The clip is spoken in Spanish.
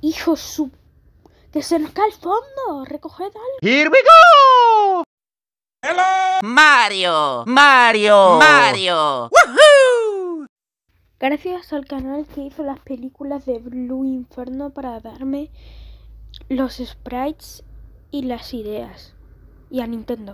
Hijo su... ¡Que se nos cae el fondo! ¡Recoged algo! ¡Here we go! ¡Hello! ¡Mario! ¡Mario! ¡Mario! ¡Woohoo! Gracias al canal que hizo las películas de Blue Inferno para darme los sprites y las ideas. Y a Nintendo.